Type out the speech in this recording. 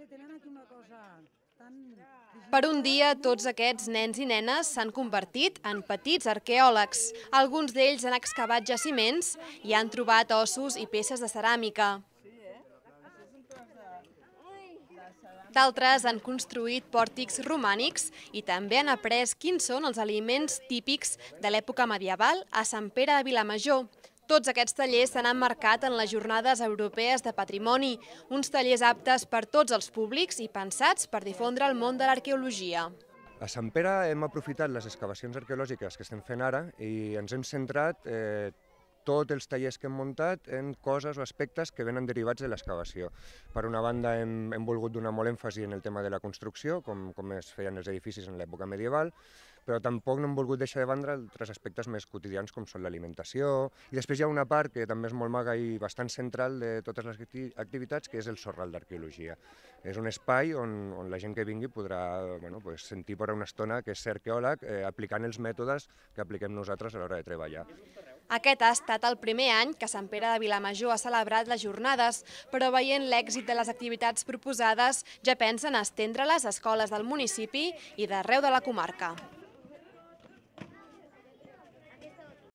sé, tenen aquí una cosa tan... Per un dia, tots aquests nens i nenes s'han convertit en petits arqueòlegs. Alguns d'ells han excavat jaciments i han trobat ossos i peces de ceràmica. D'altres han construït pòrtics romànics i també han après quins són els aliments típics de l'època medieval a Sant Pere de Vilamajor. Tots aquests tallers s'han emmarcat en les Jornades Europees de Patrimoni, uns tallers aptes per tots els públics i pensats per difondre el món de l'arqueologia. A Sant Pere hem aprofitat les excavacions arqueològiques que estem fent ara i ens hem centrat eh, tots els tallers que hem muntat en coses o aspectes que venen derivats de l'excavació. Per una banda, hem, hem volgut donar molt èmfasi en el tema de la construcció, com, com es feien els edificis en l'època medieval, però tampoc no hem volgut deixar de banda altres aspectes més quotidians com són l'alimentació, i després hi ha una part que també és molt maga i bastant central de totes les activitats, que és el sorral d'arqueologia. És un espai on, on la gent que vingui podrà bueno, pues, sentir per una estona que és ser arqueòleg eh, aplicant els mètodes que apliquem nosaltres a l'hora de treballar. Aquest ha estat el primer any que Sant Pere de Vilamajor ha celebrat les jornades, però veient l'èxit de les activitats proposades, ja pensen estendre-les a escoles del municipi i d'arreu de la comarca.